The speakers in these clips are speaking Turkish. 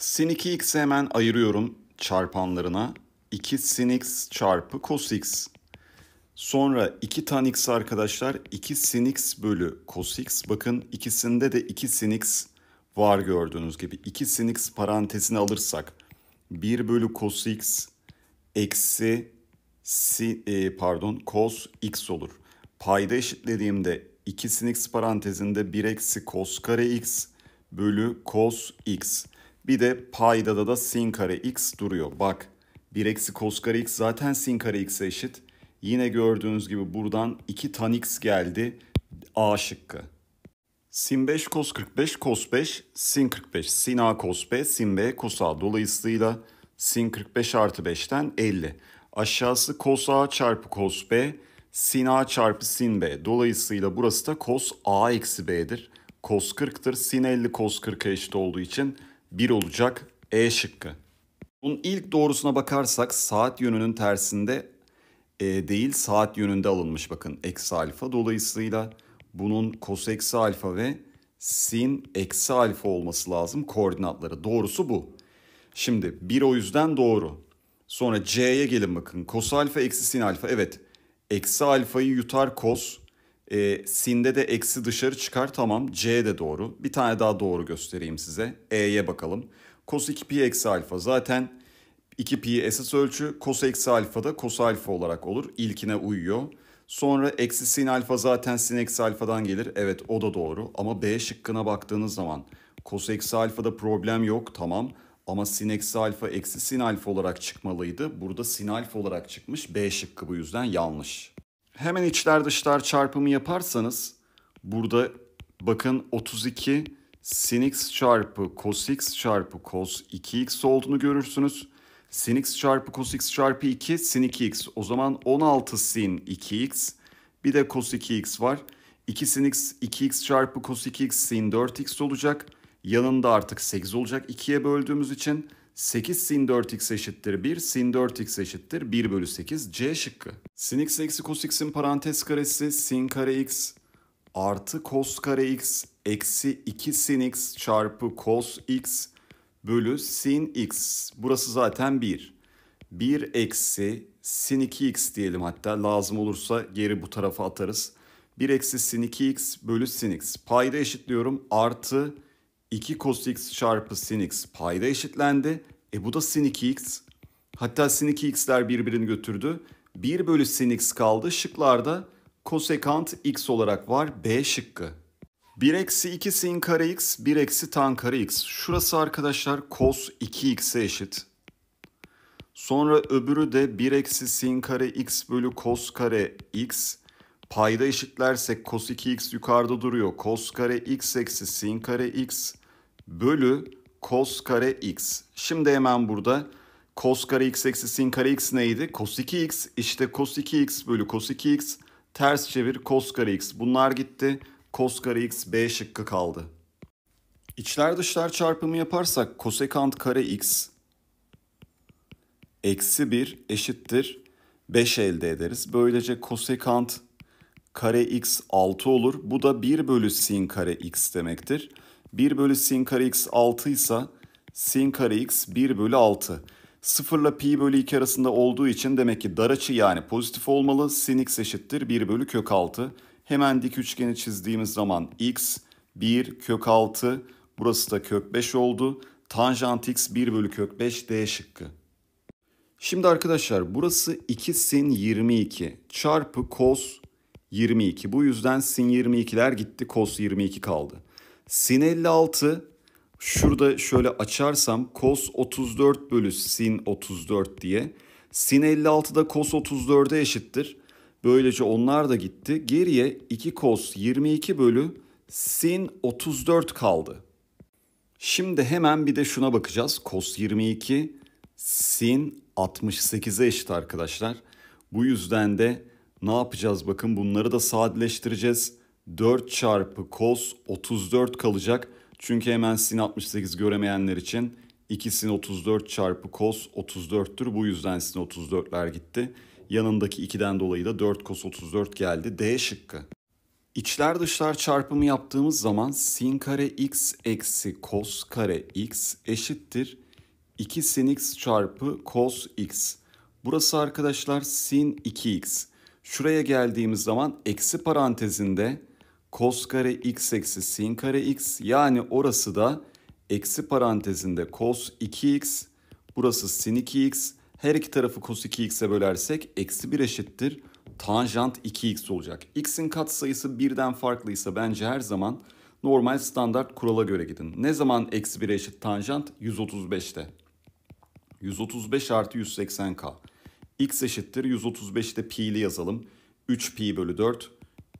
Sin 2 x hemen ayırıyorum çarpanlarına. 2 sin x çarpı cos x. Sonra 2 tan x arkadaşlar 2 sin x bölü cos x. Bakın ikisinde de 2 sin x var gördüğünüz gibi. 2 sin x parantezini alırsak 1 bölü cos x eksi si, e, pardon cos x olur. Payda eşitlediğimde 2 sin x parantezinde 1 eksi cos kare x bölü cos x. Bir de payda da da sin kare x duruyor. Bak 1 eksi cos kare x zaten sin kare x'e eşit. Yine gördüğünüz gibi buradan 2 tan x geldi. A şıkkı. Sin 5 cos 45 cos 5 sin 45 sin a cos b sin b cos a. Dolayısıyla sin 45 artı 5'ten 50. Aşağısı cos a çarpı cos b sin a çarpı sin b. Dolayısıyla burası da cos a eksi b'dir. Cos 40'tır. Sin 50 cos 40'a eşit olduğu için 1 olacak E şıkkı. Bunun ilk doğrusuna bakarsak saat yönünün tersinde e değil saat yönünde alınmış bakın eksi alfa. Dolayısıyla bunun kos eksi alfa ve sin eksi alfa olması lazım koordinatları. Doğrusu bu. Şimdi 1 o yüzden doğru. Sonra C'ye gelin bakın. Kos alfa eksi sin alfa. Evet. Eksi alfayı yutar kos. E, ee, sin'de de eksi dışarı çıkar tamam C de doğru. Bir tane daha doğru göstereyim size. E'ye bakalım. Cos 2pi eksi alfa zaten 2pi esas ölçü. Cos eksi alfa da cos alfa olarak olur. İlkine uyuyor. Sonra eksi sin alfa zaten sin eksi alfadan gelir. Evet o da doğru ama B şıkkına baktığınız zaman cos eksi alfada problem yok tamam. Ama sin eksi alfa eksi sin alfa olarak çıkmalıydı. Burada sin alfa olarak çıkmış. B şıkkı bu yüzden yanlış hemen içler dışlar çarpımı yaparsanız burada bakın 32 sin x çarpı cos x çarpı cos 2x olduğunu görürsünüz. Sin x çarpı cos x çarpı 2 sin 2x. O zaman 16 sin 2x bir de cos 2x var. 2 sin x 2x çarpı cos 2x sin 4x olacak. Yanında artık 8 olacak 2'ye böldüğümüz için 8 sin 4x eşittir 1, sin 4x eşittir 1 bölü 8 C şıkkı. Sin x eksi cos x'in parantez karesi sin kare x artı cos kare x eksi 2 sin x çarpı cos x bölü sin x. Burası zaten 1. 1 eksi sin 2x diyelim hatta lazım olursa geri bu tarafa atarız. 1 eksi sin 2x bölü sin x. Payda eşitliyorum artı 2 cos x çarpı sin x payda eşitlendi. E bu da sin 2x. Hatta sin 2x'ler birbirini götürdü. 1 bölü sin x kaldı. Şıklarda kosekant x olarak var B şıkkı. 1 eksi 2 sin kare x, 1 eksi tan kare x. Şurası arkadaşlar cos 2x'e eşit. Sonra öbürü de 1 eksi sin kare x bölü cos kare x. Payda eşitlersek cos 2x yukarıda duruyor. Cos kare x eksi sin kare x bölü cos kare x. Şimdi hemen burada cos kare x eksi sin kare x neydi? Cos 2x. İşte cos 2x bölü cos 2x. Ters çevir cos kare x. Bunlar gitti. Cos kare x B şıkkı kaldı. İçler dışlar çarpımı yaparsak kosekant kare x eksi 1 eşittir 5 elde ederiz. Böylece kosekant kare x 6 olur. Bu da 1 bölü sin kare x demektir. 1 bölü sin kare x 6 ise sin kare x 1 bölü 6. 0 ile pi bölü 2 arasında olduğu için demek ki dar açı yani pozitif olmalı. Sin x eşittir 1 bölü kök 6. Hemen dik üçgeni çizdiğimiz zaman x 1 kök 6 burası da kök 5 oldu. Tanjant x 1 bölü kök 5 d şıkkı. Şimdi arkadaşlar burası 2 sin 22 çarpı cos 22. Bu yüzden sin 22'ler gitti cos 22 kaldı. Sin 56 şurada şöyle açarsam cos 34 bölü sin 34 diye. Sin 56 da cos 34'e eşittir. Böylece onlar da gitti. Geriye 2 cos 22 bölü sin 34 kaldı. Şimdi hemen bir de şuna bakacağız. Cos 22 sin 68'e eşit arkadaşlar. Bu yüzden de ne yapacağız bakın bunları da sadeleştireceğiz. 4 çarpı cos 34 kalacak. Çünkü hemen sin 68 göremeyenler için 2 sin 34 çarpı cos 34'tür. Bu yüzden sin 34'ler gitti. Yanındaki 2'den dolayı da 4 cos 34 geldi. D şıkkı. İçler dışlar çarpımı yaptığımız zaman sin kare x eksi cos kare x eşittir 2 sin x çarpı cos x. Burası arkadaşlar sin 2x. Şuraya geldiğimiz zaman eksi parantezinde cos kare x eksi sin kare x yani orası da eksi parantezinde cos 2x burası sin 2x her iki tarafı cos 2x'e bölersek eksi 1 eşittir tanjant 2x olacak. x'in katsayısı birden farklıysa bence her zaman normal standart kurala göre gidin. Ne zaman eksi 1 eşit tanjant? 135'te. 135 artı 180k. x eşittir 135'te pi'li yazalım. 3 pi bölü 4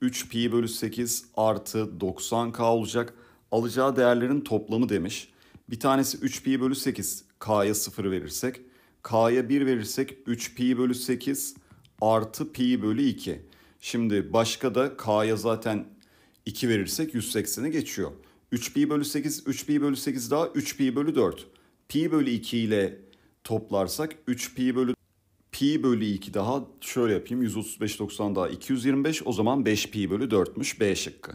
3 pi bölü 8 artı 90k olacak. Alacağı değerlerin toplamı demiş. Bir tanesi 3 pi bölü 8 k'ya 0 verirsek. K'ya 1 verirsek 3 pi bölü 8 artı pi bölü 2. Şimdi başka da k'ya zaten 2 verirsek 180'i geçiyor. 3 pi bölü 8, 3 pi bölü 8 daha 3 pi bölü 4. Pi bölü 2 ile toplarsak 3 pi bölü pi bölü 2 daha şöyle yapayım. 135.90 daha 225 o zaman 5 pi bölü 4'müş B şıkkı.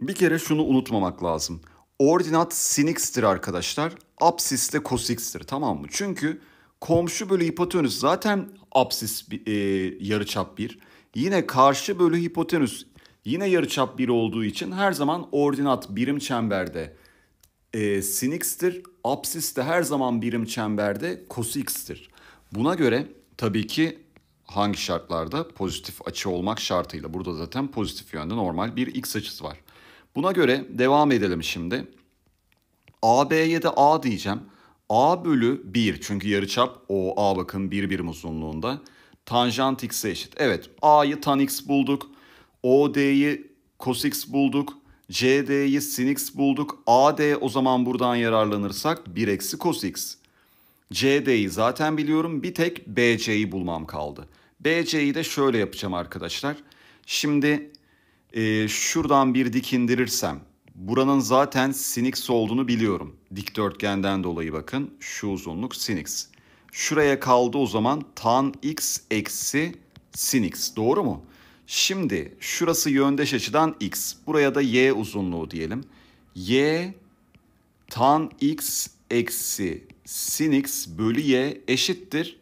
Bir kere şunu unutmamak lazım. Ordinat sinx'tir arkadaşlar. Apsis de cosix'tir tamam mı? Çünkü komşu bölü hipotenüs zaten apsis e, yarıçap 1. Yine karşı bölü hipotenüs yine yarıçap 1 olduğu için her zaman ordinat birim çemberde e, sinx'tir. Apsis de her zaman birim çemberde cosix'tir. Buna göre tabii ki hangi şartlarda pozitif açı olmak şartıyla burada zaten pozitif yönde normal bir x açısı var. Buna göre devam edelim şimdi. AB'ye de A diyeceğim. A bölü 1 çünkü yarıçap o A bakın 1 birim uzunluğunda. Tanjant x'e eşit. Evet A'yı tan x bulduk. OD'yi cos x bulduk. CD'yi sin x bulduk. AD o zaman buradan yararlanırsak 1 eksi cos x. CD'yi zaten biliyorum. Bir tek BC'yi bulmam kaldı. BC'yi de şöyle yapacağım arkadaşlar. Şimdi e, şuradan bir dik indirirsem buranın zaten sinix olduğunu biliyorum. Dikdörtgenden dolayı bakın şu uzunluk sinix. Şuraya kaldı o zaman tan x eksi sinix doğru mu? Şimdi şurası yöndeş açıdan x. Buraya da y uzunluğu diyelim. y tan x eksi sin x bölü y eşittir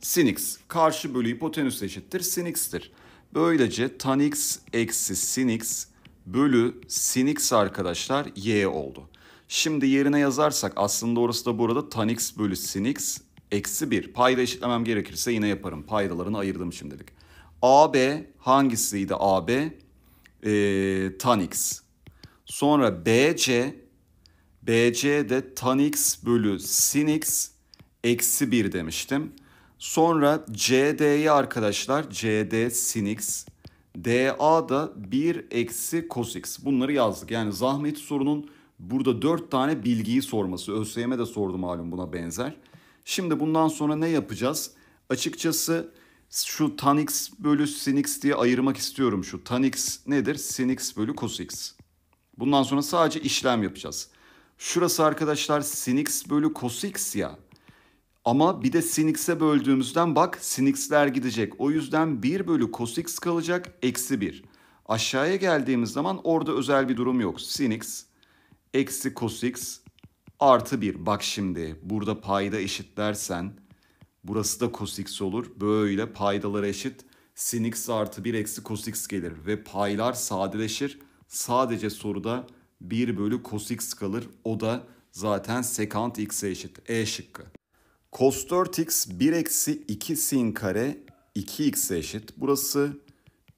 sin x. Karşı bölü hipotenüs eşittir sin x'tir. Böylece tan x eksi sin x bölü sin x arkadaşlar y oldu. Şimdi yerine yazarsak aslında orası da burada tan x bölü sin x eksi 1. Payda eşitlemem gerekirse yine yaparım. Paydalarını ayırdım şimdilik. AB hangisiydi AB? Ee, tan x. Sonra BC BC de tan x bölü sin x eksi 1 demiştim. Sonra CD'yi arkadaşlar CD sin x DA da 1 eksi cos x. Bunları yazdık. Yani zahmet sorunun burada 4 tane bilgiyi sorması. ÖSYM'e de sordu malum buna benzer. Şimdi bundan sonra ne yapacağız? Açıkçası şu tan x bölü sin x diye ayırmak istiyorum. Şu tan x nedir? Sin x bölü cos x. Bundan sonra sadece işlem yapacağız. Şurası arkadaşlar sin bölü cos x ya. Ama bir de sin x'e böldüğümüzden bak sin gidecek. O yüzden 1 bölü cos kalacak eksi 1. Aşağıya geldiğimiz zaman orada özel bir durum yok. Sin eksi cos artı 1. Bak şimdi burada payda eşitlersen burası da cos olur. Böyle paydalara eşit sin artı 1 eksi cos gelir ve paylar sadeleşir. Sadece soruda 1 bölü cos x kalır. O da zaten sekant x'e eşit. E şıkkı. Cos 4x 1 eksi 2 sin kare 2x'e eşit. Burası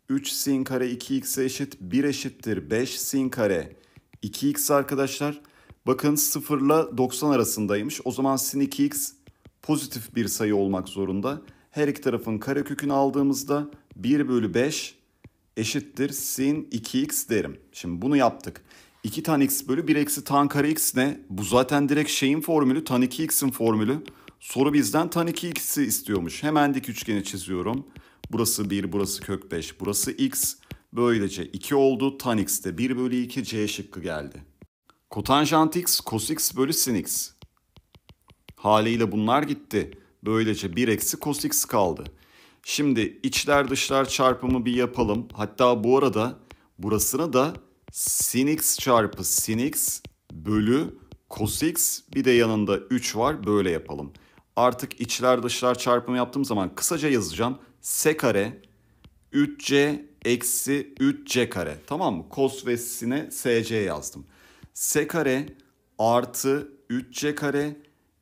3 sin kare 2x'e eşit. 1 eşittir 5 sin kare 2x arkadaşlar. Bakın 0 ile 90 arasındaymış. O zaman sin 2x pozitif bir sayı olmak zorunda. Her iki tarafın karekökünü aldığımızda 1 bölü 5 eşittir sin 2x derim. Şimdi bunu yaptık. 2 tan x bölü 1 eksi tan kare x ne? Bu zaten direkt şeyin formülü tan 2x'in formülü. Soru bizden tan 2x'i istiyormuş. Hemen dik üçgeni çiziyorum. Burası 1, burası kök 5, burası x. Böylece 2 oldu. Tan x de 1 bölü 2 c şıkkı geldi. Kotanjant x cos x bölü sin x. Haliyle bunlar gitti. Böylece 1 eksi cos x kaldı. Şimdi içler dışlar çarpımı bir yapalım. Hatta bu arada burasını da sin x çarpı sin x bölü cos x bir de yanında 3 var böyle yapalım. Artık içler dışlar çarpımı yaptığım zaman kısaca yazacağım. S kare 3c eksi 3c kare. Tamam mı? Cos ve sin'e sc yazdım. S kare artı 3c kare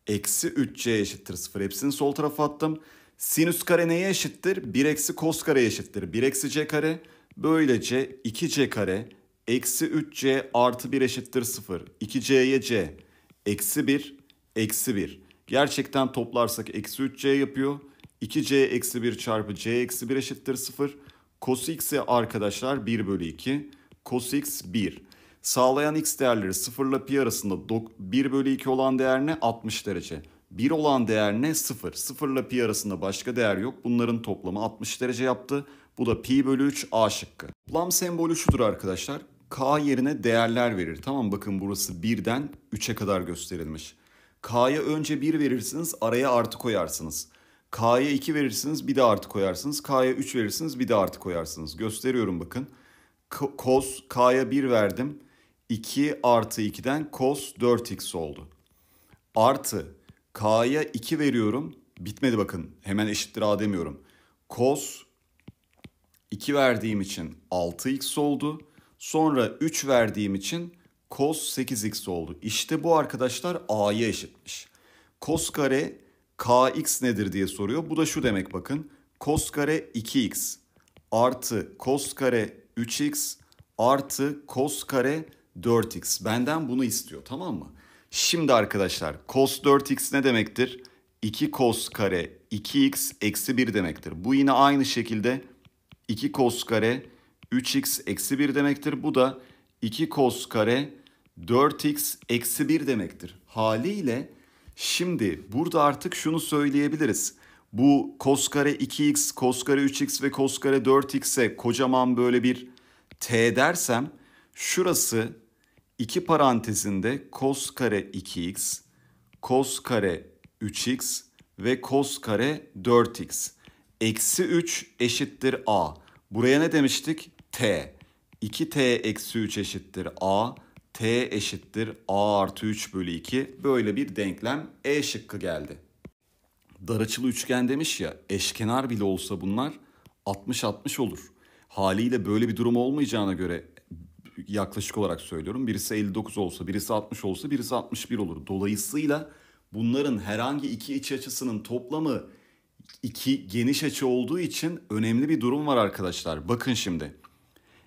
eksi 3c eşittir 0. Hepsini sol tarafa attım. Sinüs kare neye eşittir? 1 eksi cos kare eşittir. 1 eksi c kare. Böylece 2c kare Eksi 3c artı 1 eşittir 0. 2c'ye c. Eksi 1, eksi 1. Gerçekten toplarsak eksi 3c yapıyor. 2c eksi 1 çarpı c eksi 1 eşittir 0. Cos x'i arkadaşlar 1 bölü 2. Cos x 1. Sağlayan x değerleri 0 ile pi arasında 1 bölü 2 olan değer ne? 60 derece. 1 olan değer ne? 0. 0 ile pi arasında başka değer yok. Bunların toplamı 60 derece yaptı. Bu da pi bölü 3 a şıkkı. Toplam sembolü şudur arkadaşlar. K yerine değerler verir. Tamam bakın burası 1'den 3'e kadar gösterilmiş. K'ya önce 1 verirsiniz araya artı koyarsınız. K'ya 2 verirsiniz bir de artı koyarsınız. K'ya 3 verirsiniz bir de artı koyarsınız. Gösteriyorum bakın. Cos K'ya 1 verdim. 2 artı 2'den cos 4x oldu. Artı K'ya 2 veriyorum. Bitmedi bakın. Hemen eşittir A demiyorum. Kos 2 verdiğim için 6x oldu. Sonra 3 verdiğim için cos 8x oldu. İşte bu arkadaşlar a'ya eşitmiş. Cos kare kx nedir diye soruyor. Bu da şu demek bakın. Cos kare 2x artı cos kare 3x artı cos kare 4x. Benden bunu istiyor tamam mı? Şimdi arkadaşlar cos 4x ne demektir? 2 cos kare 2x eksi 1 demektir. Bu yine aynı şekilde 2 cos kare 3x eksi 1 demektir. Bu da 2 kos kare 4x eksi 1 demektir. Haliyle şimdi burada artık şunu söyleyebiliriz. Bu kos kare 2x, kos kare 3x ve kos kare 4x'e kocaman böyle bir t dersem şurası 2 parantezinde kos kare 2x, kos kare 3x ve kos kare 4x. Eksi 3 eşittir a. Buraya ne demiştik? t. 2t eksi 3 eşittir a. t eşittir a artı 3 bölü 2. Böyle bir denklem e şıkkı geldi. Dar açılı üçgen demiş ya eşkenar bile olsa bunlar 60-60 olur. Haliyle böyle bir durum olmayacağına göre yaklaşık olarak söylüyorum. Birisi 59 olsa, birisi 60 olsa, birisi 61 olur. Dolayısıyla bunların herhangi iki iç açısının toplamı iki geniş açı olduğu için önemli bir durum var arkadaşlar. Bakın şimdi.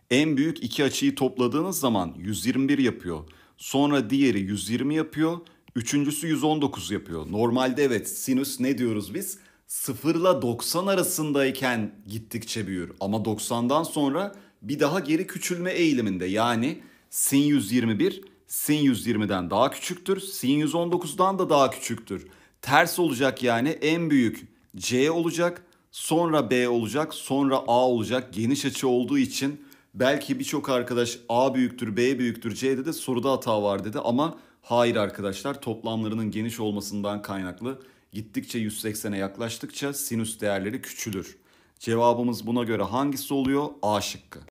En büyük iki açıyı topladığınız zaman 121 yapıyor. Sonra diğeri 120 yapıyor. Üçüncüsü 119 yapıyor. Normalde evet sinüs ne diyoruz biz? 0 ile 90 arasındayken gittikçe büyür. Ama 90'dan sonra bir daha geri küçülme eğiliminde. Yani sin 121 sin 120'den daha küçüktür. Sin 119'dan da daha küçüktür. Ters olacak yani en büyük C olacak. Sonra B olacak. Sonra A olacak. Geniş açı olduğu için Belki birçok arkadaş A büyüktür, B büyüktür, C'de de soruda hata var dedi ama hayır arkadaşlar toplamlarının geniş olmasından kaynaklı gittikçe 180'e yaklaştıkça sinüs değerleri küçülür. Cevabımız buna göre hangisi oluyor? A şıkkı.